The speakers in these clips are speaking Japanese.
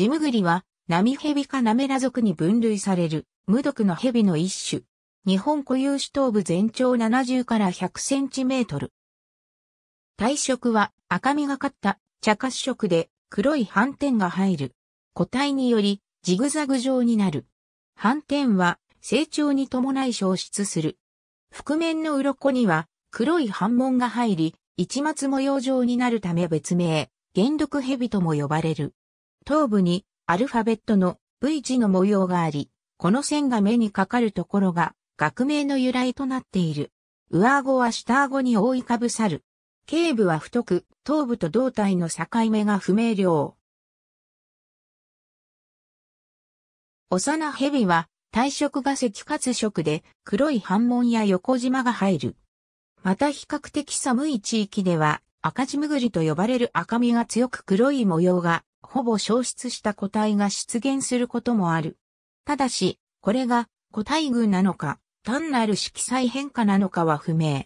ジムグリは、ナミヘビかナメラ族に分類される、無毒のヘビの一種。日本固有種頭部全長70から100センチメートル。体色は赤みがかった茶褐色で黒い斑点が入る。個体によりジグザグ状になる。斑点は成長に伴い消失する。覆面の鱗には黒い斑紋が入り、一末模様状になるため別名、原毒蛇とも呼ばれる。頭部にアルファベットの V 字の模様があり、この線が目にかかるところが学名の由来となっている。上顎は下顎に覆いかぶさる。頸部は太く、頭部と胴体の境目が不明瞭。幼蛇は体色が赤褐色で黒い斑紋や横縞が入る。また比較的寒い地域では赤地むぐりと呼ばれる赤みが強く黒い模様がほぼ消失した個体が出現することもある。ただし、これが個体群なのか、単なる色彩変化なのかは不明。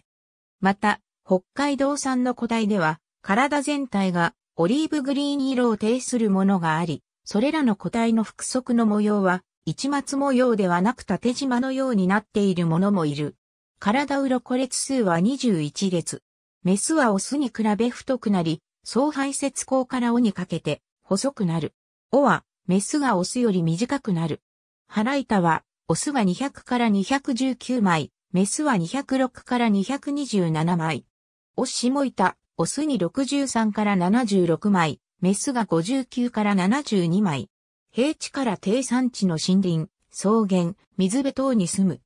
また、北海道産の個体では、体全体がオリーブグリーン色を呈するものがあり、それらの個体の複足の模様は、一松模様ではなく縦縞のようになっているものもいる。体うろこ列数は21列。メスはオスに比べ太くなり、総排泄口から尾にかけて細くなる。尾は、メスがオスより短くなる。腹板は、オスが200から219枚、メスは206から227枚。おしも板、オスに63から76枚、メスが59から72枚。平地から低山地の森林、草原、水辺等に住む。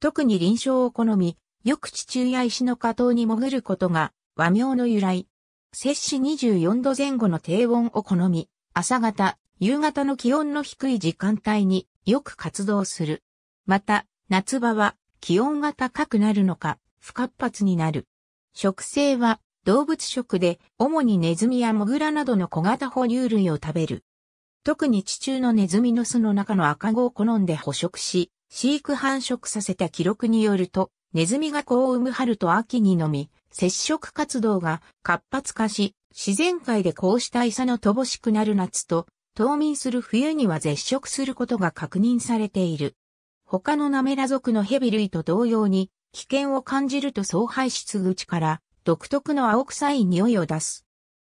特に臨床を好み、よく地中や石の下等に潜ることが、和名の由来。摂氏24度前後の低温を好み、朝方、夕方の気温の低い時間帯によく活動する。また、夏場は気温が高くなるのか、不活発になる。食性は動物食で、主にネズミやモグラなどの小型哺乳類を食べる。特に地中のネズミの巣の中の赤子を好んで捕食し、飼育繁殖させた記録によると、ネズミが子を産む春と秋にのみ、接触活動が活発化し、自然界でこうした餌の乏しくなる夏と、冬眠する冬には絶食することが確認されている。他のナメラ族のヘビ類と同様に、危険を感じると総排出口から独特の青臭い匂いを出す。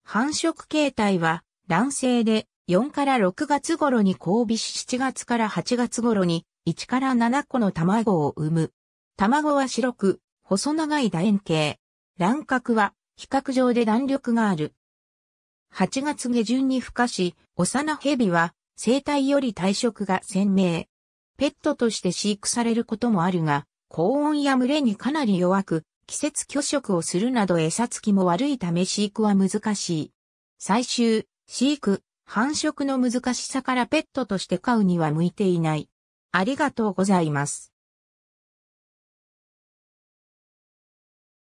繁殖形態は卵性で4から6月頃に交尾し7月から8月頃に1から7個の卵を産む。卵は白く細長い楕円形。乱獲は比較上で弾力がある。8月下旬に孵化し、幼蛇は生体より体色が鮮明。ペットとして飼育されることもあるが、高温や群れにかなり弱く、季節拒食をするなど餌付きも悪いため飼育は難しい。最終、飼育、繁殖の難しさからペットとして飼うには向いていない。ありがとうございます。